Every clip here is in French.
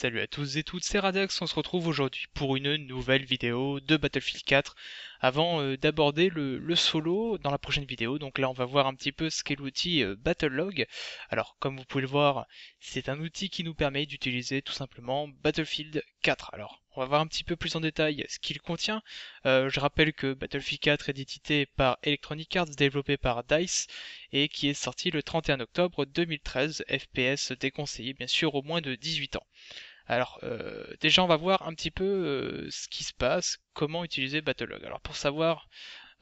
Salut à tous et toutes, c'est Radax, on se retrouve aujourd'hui pour une nouvelle vidéo de Battlefield 4 avant euh, d'aborder le, solo dans la prochaine vidéo. Donc là on va voir un petit peu ce qu'est l'outil euh, Battlelog. Alors comme vous pouvez le voir, c'est un outil qui nous permet d'utiliser tout simplement Battlefield 4. Alors on va voir un petit peu plus en détail ce qu'il contient. Euh, je rappelle que Battlefield 4 est édité par Electronic Arts, développé par DICE, et qui est sorti le 31 octobre 2013, FPS déconseillé bien sûr au moins de 18 ans. Alors euh, déjà on va voir un petit peu euh, ce qui se passe, comment utiliser Battlelog. Alors pour savoir,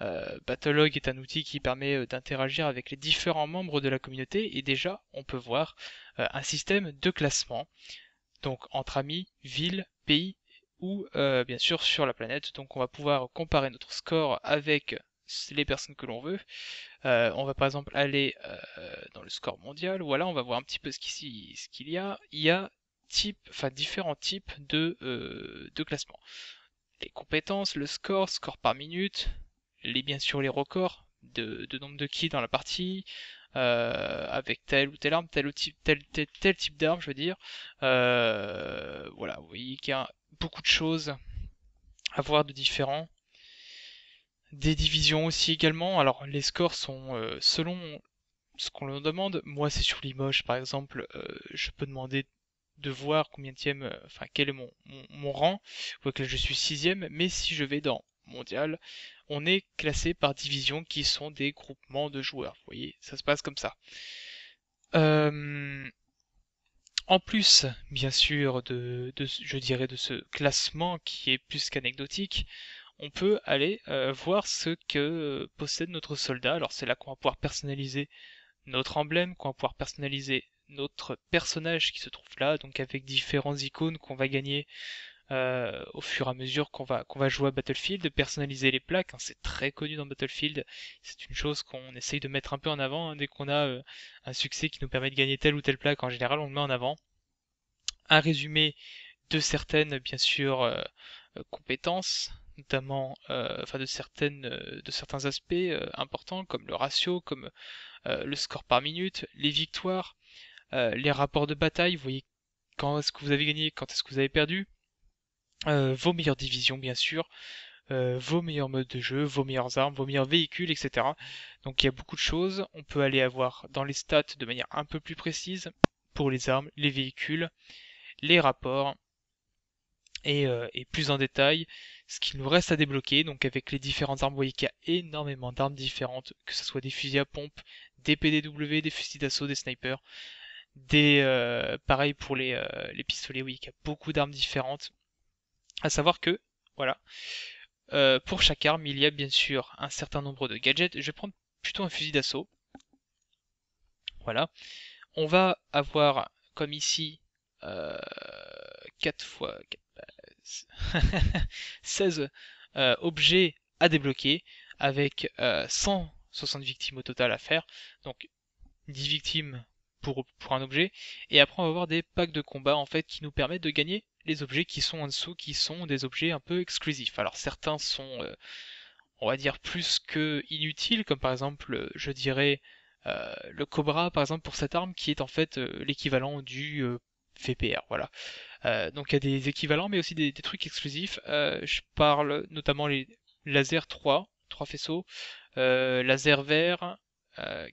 euh, Battlelog est un outil qui permet euh, d'interagir avec les différents membres de la communauté et déjà on peut voir un système de classement, donc entre amis, ville, pays ou bien sûr sur la planète. Donc on va pouvoir comparer notre score avec les personnes que l'on veut. on va par exemple aller dans le score mondial. Voilà, on va voir un petit peu ce qu'il y a. Il y a types, enfin différents types de, euh, classements, classement. Les compétences, le score, score par minute, les bien sûr les records de, nombre de kills dans la partie, euh, avec telle ou telle arme, tel ou type, tel, tel, type d'arme, je veux dire. Euh, voilà, vous voyez qu'il y a beaucoup de choses à voir de différents. Des divisions aussi également. Alors les scores sont selon ce qu'on leur demande. Moi c'est sur Limoges par exemple, je peux demander de voir combien euh, enfin quel est mon, rang. Vous que là je suis sixième, mais si je vais dans mondial, on est classé par division qui sont des groupements de joueurs. Vous voyez, ça se passe comme ça. Euh, en plus, bien sûr, de, de, je dirais de ce classement qui est plus qu'anecdotique, on peut aller euh, voir ce que possède notre soldat. Alors c'est là qu'on va pouvoir personnaliser notre emblème, qu'on va pouvoir personnaliser notre personnage qui se trouve là, donc avec différentes icônes qu'on va gagner euh, au fur et à mesure qu'on va, qu'on va jouer à Battlefield, personnaliser les plaques, hein, c'est très connu dans Battlefield, c'est une chose qu'on essaye de mettre un peu en avant, hein, dès qu'on a euh, un succès qui nous permet de gagner telle ou telle plaque, en général on le met en avant. Un résumé de certaines, bien sûr, euh, compétences, notamment enfin de, certaines, de certains aspects importants, comme le ratio, comme le score par minute, les victoires, euh, les rapports de bataille, vous voyez quand est-ce que vous avez gagné, quand est-ce que vous avez perdu, euh, vos meilleures divisions bien sûr, euh, vos meilleurs modes de jeu, vos meilleures armes, vos meilleurs véhicules, etc. Donc il y a beaucoup de choses. On peut aller avoir dans les stats de manière un peu plus précise pour les armes, les véhicules, les rapports. Et, et plus en détail, ce qu'il nous reste à débloquer, donc avec les différentes armes, vous voyez qu'il y a énormément d'armes différentes, que ce soit des fusils à pompe, des PDW, des fusils d'assaut, des snipers, des, euh, pareil pour les, euh, pistolets, oui, il y a beaucoup d'armes différentes. À savoir que, voilà, euh, pour chaque arme, il y a bien sûr un certain nombre de gadgets. Je vais prendre plutôt un fusil d'assaut. Voilà. On va avoir, comme ici, 4 fois 16 objets à débloquer avec 160 victimes au total à faire. Donc 10 victimes pour, un objet. Et après, on va avoir des packs de combat en fait qui nous permettent de gagner les objets qui sont en dessous, qui sont des objets un peu exclusifs. Alors certains sont, euh, on va dire, plus que inutiles, comme par exemple, euh, je dirais, euh, le Cobra, par exemple, pour cette arme qui est en fait l'équivalent du VPR. Voilà. donc il y a des équivalents, mais aussi des, trucs exclusifs. je parle notamment les lasers 3, 3 faisceaux, laser vert,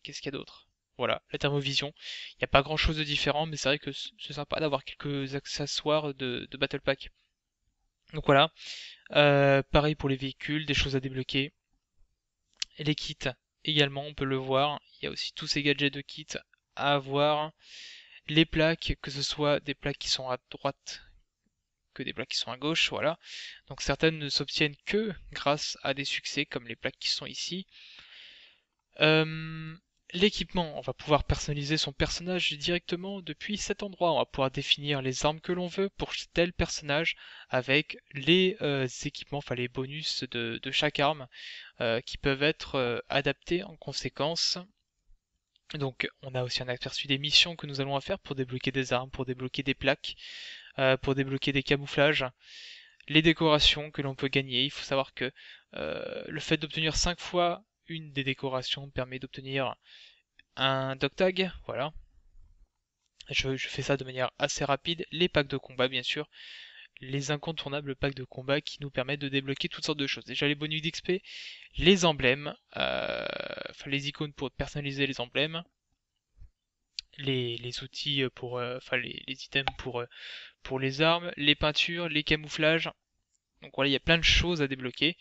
qu'est-ce qu'il y a d'autre voilà, la thermovision. Il n'y a pas grand chose de différent, mais c'est vrai que c'est sympa d'avoir quelques accessoires de, Battle Pack. Donc voilà. Euh, pareil pour les véhicules, des choses à débloquer. les kits également, on peut le voir. Il y a aussi tous ces gadgets de kits à avoir. Les plaques, que ce soit des plaques qui sont à droite que des plaques qui sont à gauche, voilà. Donc certaines ne s'obtiennent que grâce à des succès comme les plaques qui sont ici. Euh, L'équipement, on va pouvoir personnaliser son personnage directement depuis cet endroit. On va pouvoir définir les armes que l'on veut pour tel personnage avec les euh, équipements, enfin les bonus de, chaque arme euh, qui peuvent être euh, adaptés en conséquence. Donc on a aussi un aperçu des missions que nous allons faire pour débloquer des armes, pour débloquer des plaques, pour débloquer des camouflages les décorations que l'on peut gagner. Il faut savoir que le fait d'obtenir 5 fois une des décorations permet d'obtenir un Doctag voilà. Je, fais ça de manière assez rapide. Les packs de combat, bien sûr. Les incontournables packs de combat qui nous permettent de débloquer toutes sortes de choses. Déjà les bonus d'XP, les emblèmes, euh, enfin les icônes pour personnaliser les emblèmes, les, outils pour, euh, enfin les, items pour, euh, pour les armes, les peintures, les camouflages. Donc voilà, il y a plein de choses à débloquer.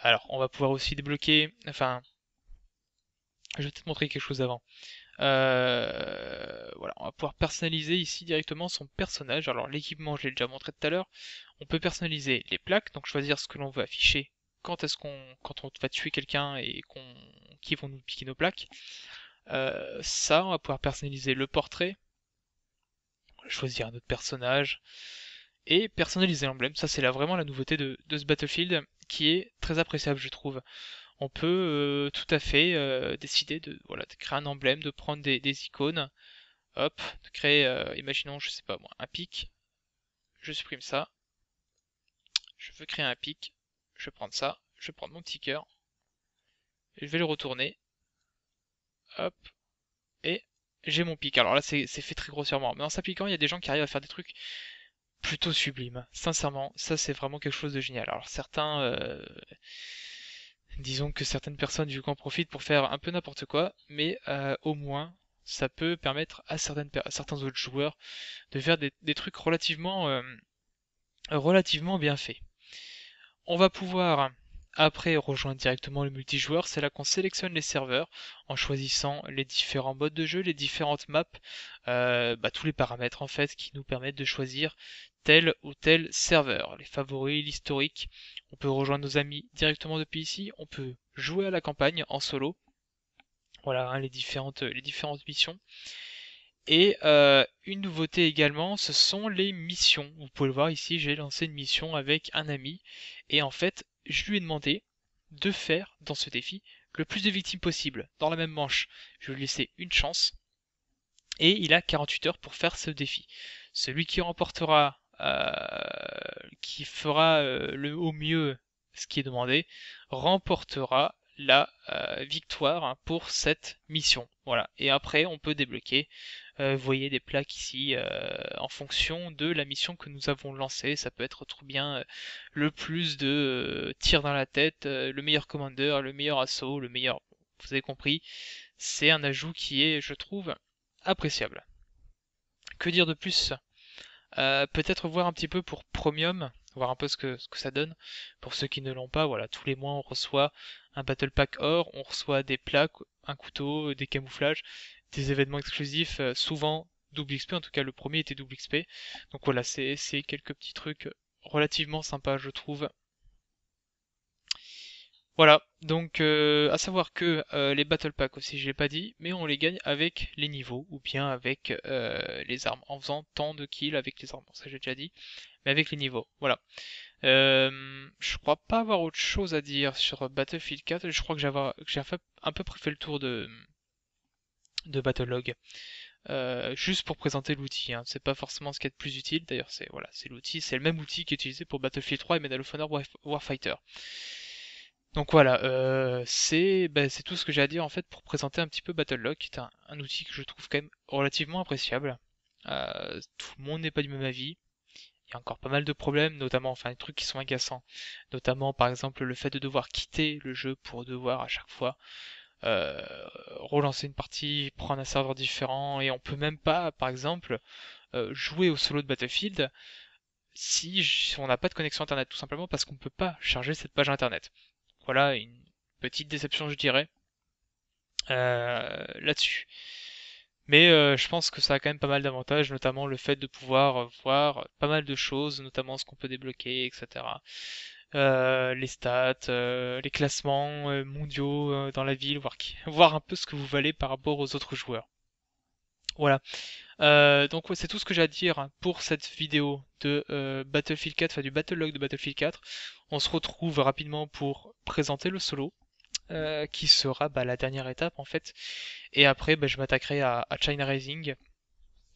Alors, on va pouvoir aussi débloquer... Enfin, je vais peut-être montrer quelque chose avant. Euh, voilà, on va pouvoir personnaliser ici directement son personnage. Alors l'équipement, je l'ai déjà montré tout à l'heure. On peut personnaliser les plaques, donc choisir ce que l'on veut afficher quand est-ce qu'on quand on va tuer quelqu'un et qu'on qui vont nous piquer nos plaques. Euh, ça, on va pouvoir personnaliser le portrait, choisir un autre personnage et personnaliser l'emblème. Ça, c'est là vraiment la nouveauté de, ce Battlefield qui est très appréciable, je trouve. On peut euh, tout à fait euh, décider de, voilà, créer un emblème, de prendre des, icônes, hop, de créer, euh, imaginons, je sais pas moi, un pic. Je supprime ça. Je veux créer un pic. Je vais prendre ça. Je vais prendre mon petit cœur. je vais le retourner. Hop. Et j'ai mon pic. Alors là, c'est fait très grossièrement. Mais en s'appliquant, il y a des gens qui arrivent à faire des trucs plutôt sublime. Sincèrement, ça c'est vraiment quelque chose de génial. Alors certains, euh, disons que certaines personnes du coup en profitent pour faire un peu n'importe quoi, mais euh, au moins ça peut permettre à, certains autres joueurs de faire des, trucs relativement, euh, relativement bien faits. On va pouvoir après rejoindre directement le multijoueur, c'est là qu'on sélectionne les serveurs en choisissant les différents modes de jeu, les différentes maps, euh, bah, tous les paramètres en fait qui nous permettent de choisir tel ou tel serveur, les favoris, l'historique. On peut rejoindre nos amis directement depuis ici, on peut jouer à la campagne en solo. Voilà hein, les, différentes, les différentes missions. Et euh, une nouveauté également, ce sont les missions. Vous pouvez le voir ici, j'ai lancé une mission avec un ami. Et en fait, je lui ai demandé de faire dans ce défi le plus de victimes possible dans la même manche. Je lui ai laissé une chance et il a 48 heures pour faire ce défi. Celui qui remportera, euh, qui fera euh, le au mieux ce qui est demandé, remportera la euh, victoire hein, pour cette mission. Voilà. Et après, on peut débloquer, euh, vous voyez des plaques ici, euh, en fonction de la mission que nous avons lancée. Ça peut être trop bien le plus de tirs dans la tête, le meilleur commandeur, le meilleur assaut, le meilleur. Vous avez compris. C'est un ajout qui est, je trouve, appréciable. Que dire de plus Peut-être voir un petit peu pour Premium voir un peu ce que, ce que ça donne. Pour ceux qui ne l'ont pas, voilà, tous les mois on reçoit un Battle Pack or, on reçoit des plaques, un couteau, des camouflages, des événements exclusifs, euh, souvent double XP, en tout cas le premier était double XP. Donc voilà, c'est quelques petits trucs relativement sympas je trouve voilà, donc euh, à savoir que euh, les battle packs aussi je l'ai pas dit, mais on les gagne avec les niveaux ou bien avec euh, les armes, en faisant tant de kills avec les armes, ça j'ai déjà dit, mais avec les niveaux, voilà. je crois pas avoir autre chose à dire sur Battlefield 4, je crois que j'ai un peu près fait le tour de, de Battlelog. juste pour présenter l'outil. Hein. C'est pas forcément ce qui est le plus utile. D'ailleurs, c'est voilà, c'est l'outil, c'est le même outil qui est utilisé pour Battlefield 3 et Medal of Honor Warfighter. Donc voilà, euh bah, c'est tout ce que j'ai à dire en fait pour présenter un petit peu Battlelog, qui est un outil que je trouve quand même relativement appréciable. Euh, tout le monde n'est pas du même avis. Il y a encore pas mal de problèmes, notamment enfin des trucs qui sont agaçants, notamment par exemple le fait de devoir quitter le jeu pour devoir à chaque fois, euh, relancer une partie, prendre un serveur différent et on peut même pas par exemple, euh, jouer au solo de Battlefield si on n'a pas de connexion internet tout simplement parce qu'on ne peut pas charger cette page internet voilà, une petite déception, je dirais, euh, là-dessus. Mais euh, je pense que ça a quand même pas mal d'avantages, notamment le fait de pouvoir voir pas mal de choses, notamment ce qu'on peut débloquer, etc. Euh, les stats, les classements mondiaux dans la ville, voir, voir un peu ce que vous valez par rapport aux autres joueurs. Voilà. Euh, donc c'est tout ce que j'ai à dire pour cette vidéo de euh, Battlefield 4, enfin du Battlelog de Battlefield 4. On se retrouve rapidement pour présenter le solo, euh, qui sera bah, la dernière étape en fait. Et après bah, je m'attaquerai à, China Rising,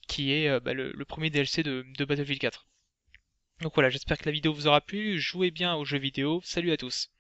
qui est bah, le, premier DLC de, de Battlefield 4. Donc voilà, j'espère que la vidéo vous aura plu, jouez bien aux jeux vidéo, salut à tous